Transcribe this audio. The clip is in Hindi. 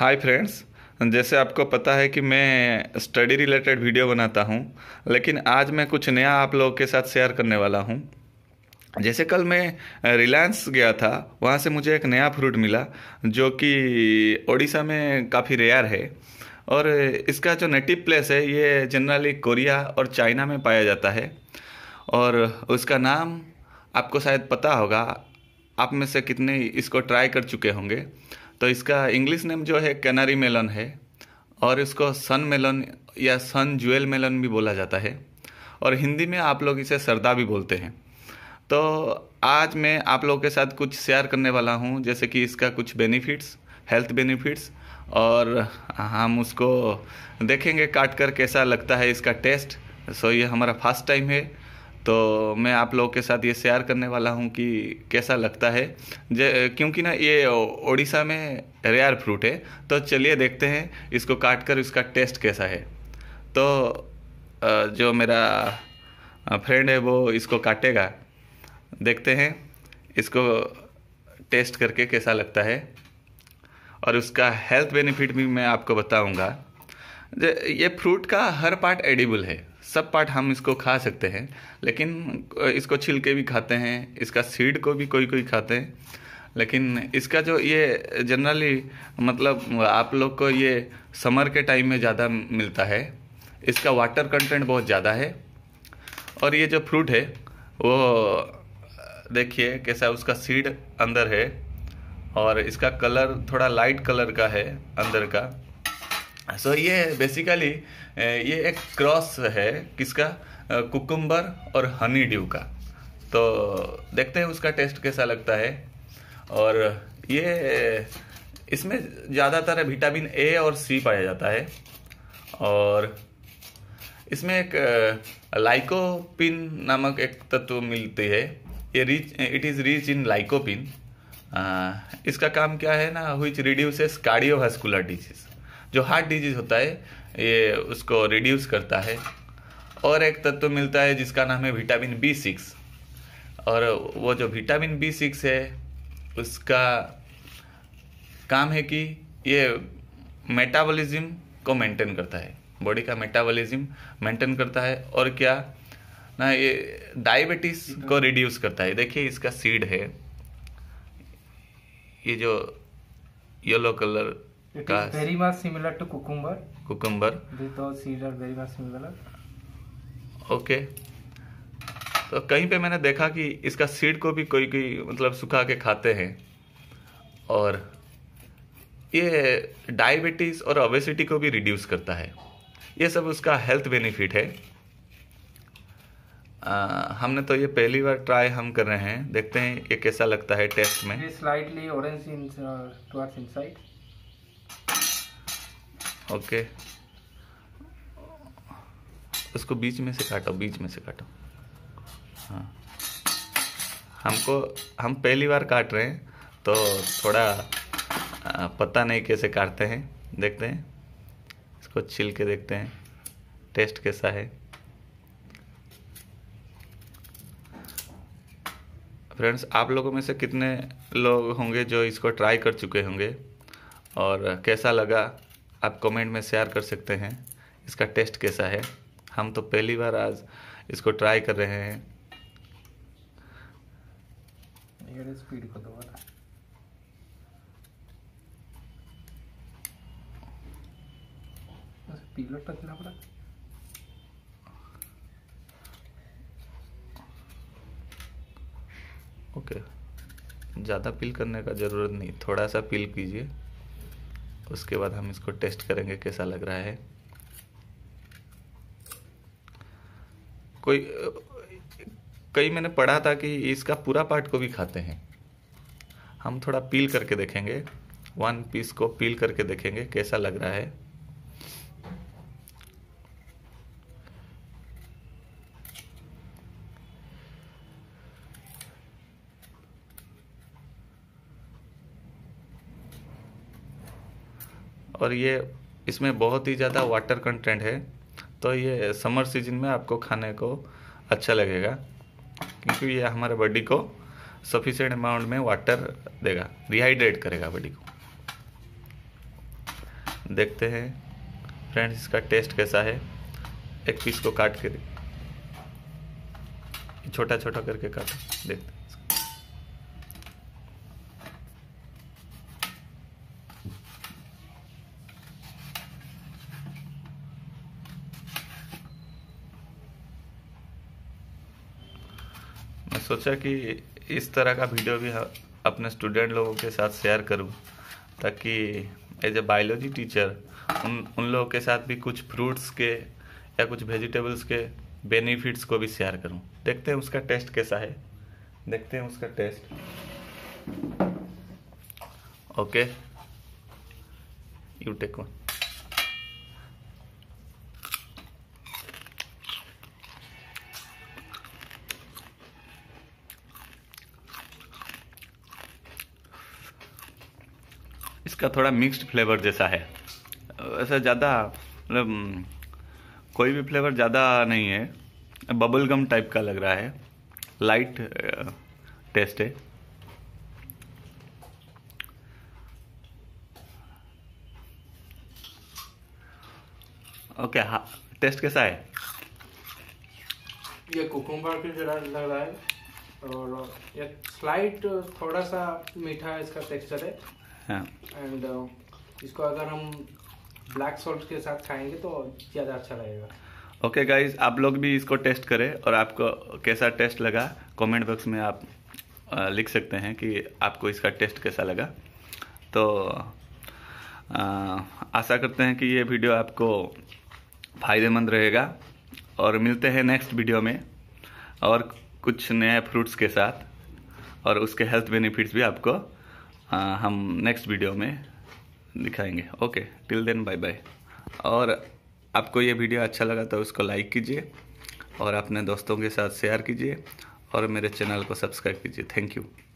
हाय फ्रेंड्स जैसे आपको पता है कि मैं स्टडी रिलेटेड वीडियो बनाता हूँ लेकिन आज मैं कुछ नया आप लोगों के साथ शेयर करने वाला हूँ जैसे कल मैं रिलायंस गया था वहाँ से मुझे एक नया फ्रूट मिला जो कि ओडिशा में काफ़ी रेयर है और इसका जो नेटिव प्लेस है ये जनरली कोरिया और चाइना में पाया जाता है और उसका नाम आपको शायद पता होगा आप में से कितने इसको ट्राई कर चुके होंगे तो इसका इंग्लिश नेम जो है कैनरी मेलन है और इसको सन मेलन या सन ज्वेल मेलन भी बोला जाता है और हिंदी में आप लोग इसे सरदा भी बोलते हैं तो आज मैं आप लोगों के साथ कुछ शेयर करने वाला हूँ जैसे कि इसका कुछ बेनिफिट्स हेल्थ बेनिफिट्स और हम उसको देखेंगे काट कर कैसा लगता है इसका टेस्ट सो ये हमारा फर्स्ट टाइम है तो मैं आप लोगों के साथ ये शेयर करने वाला हूँ कि कैसा लगता है क्योंकि ना ये ओडिशा में रेयर फ्रूट है तो चलिए देखते हैं इसको काट कर इसका टेस्ट कैसा है तो जो मेरा फ्रेंड है वो इसको काटेगा देखते हैं इसको टेस्ट करके कैसा लगता है और उसका हेल्थ बेनिफिट भी मैं आपको बताऊंगा ये फ्रूट का हर पार्ट एडिबल है सब पार्ट हम इसको खा सकते हैं लेकिन इसको छिलके भी खाते हैं इसका सीड को भी कोई कोई खाते हैं लेकिन इसका जो ये जनरली मतलब आप लोग को ये समर के टाइम में ज़्यादा मिलता है इसका वाटर कंटेंट बहुत ज़्यादा है और ये जो फ्रूट है वो देखिए कैसा उसका सीड अंदर है और इसका कलर थोड़ा लाइट कलर का है अंदर का सो ये बेसिकली eh, ये एक क्रॉस है किसका कुकुम्बर eh, और हनी ड्यू का तो देखते हैं उसका टेस्ट कैसा लगता है और ये eh, इसमें ज़्यादातर विटामिन ए और सी पाया जाता है और इसमें एक लाइकोपिन नामक एक तत्व मिलती है ये rich it is rich in lycopene इसका काम क्या है ना विच रिड्यूसेस कार्डियोवास्कुलर डिजीज़ जो हार्ट डिजीज होता है ये उसको रिड्यूस करता है और एक तत्व मिलता है जिसका नाम है विटामिन बी सिक्स और वो जो विटामिन बी सिक्स है उसका काम है कि ये मेटाबॉलिज्म को मेंटेन करता है बॉडी का मेटाबॉलिज्म मेंटेन करता है और क्या ना ये डायबिटीज को रिड्यूस करता है देखिए इसका सीड है ये जो yellow colour It is very much similar to cucumber. Cucumber. Those seeds are very much similar. Okay. तो कहीं पे मैंने देखा कि इसका सीड को भी कोई कोई मतलब सुखा के खाते हैं और ये डायबिटीज़ और ओबेसिटी को भी रिड्यूस करता है ये सब उसका हेल्थ बेनिफिट है आ, हमने तो ये पहली बार ट्राई हम कर रहे हैं देखते हैं ये कैसा लगता है टेस्ट में slightly orange in towards inside okay उसको बीच में से काटो बीच में से काटो हाँ हमको हम पहली बार काट रहे हैं तो थोड़ा पता नहीं कैसे काटते हैं देखते हैं इसको छिल के देखते हैं टेस्ट कैसा है फ्रेंड्स आप लोगों में से कितने लोग होंगे जो इसको ट्राई कर चुके होंगे और कैसा लगा आप कमेंट में शेयर कर सकते हैं इसका टेस्ट कैसा है हम तो पहली बार आज इसको ट्राई कर रहे हैं स्पीड को ओके ज़्यादा पील करने का ज़रूरत नहीं थोड़ा सा पील कीजिए उसके बाद हम इसको टेस्ट करेंगे कैसा लग रहा है कोई कई मैंने पढ़ा था कि इसका पूरा पार्ट को भी खाते हैं हम थोड़ा पील करके देखेंगे वन पीस को पील करके देखेंगे कैसा लग रहा है और ये इसमें बहुत ही ज़्यादा वाटर कंटेंट है तो ये समर सीजन में आपको खाने को अच्छा लगेगा क्योंकि ये हमारे बॉडी को सफिशेंट अमाउंट में वाटर देगा रिहाइड्रेट करेगा बॉडी को देखते हैं फ्रेंड्स इसका टेस्ट कैसा है एक पीस को काट के छोटा छोटा करके काटो देखते हैं सोचा कि इस तरह का वीडियो भी अपने स्टूडेंट लोगों के साथ शेयर करूं ताकि एज ए बायोलॉजी टीचर उन उन लोगों के साथ भी कुछ फ्रूट्स के या कुछ वेजिटेबल्स के बेनिफिट्स को भी शेयर करूं देखते हैं उसका टेस्ट कैसा है देखते हैं उसका taste okay you take one इसका थोड़ा मिक्स्ड फ्लेवर जैसा है ऐसा ज़्यादा मतलब कोई भी फ्लेवर ज़्यादा नहीं है बबल गम टाइप का लग रहा है लाइट टेस्ट uh, है ओके हाँ टेस्ट कैसा है ये कुकुम्बर के जरा लग रहा है और ये स्लाइट थोड़ा सा मीठा इसका टेक्सचर है एंड हाँ. uh, इसको अगर हम ब्लैक सॉल्ट के साथ खाएंगे तो ज़्यादा अच्छा लगेगा ओके okay गाइज आप लोग भी इसको टेस्ट करें और आपको कैसा टेस्ट लगा कमेंट बॉक्स में आप uh, लिख सकते हैं कि आपको इसका टेस्ट कैसा लगा तो uh, आशा करते हैं कि ये वीडियो आपको फ़ायदेमंद रहेगा और मिलते हैं नेक्स्ट वीडियो में और कुछ नए फ्रूट्स के साथ और उसके हेल्थ बेनिफिट्स भी आपको हम नेक्स्ट वीडियो में दिखाएंगे okay till then bye bye और आपको ये वीडियो अच्छा लगा तो उसको लाइक कीजिए और अपने दोस्तों के साथ शेयर कीजिए और मेरे चैनल को सब्सक्राइब कीजिए थैंक यू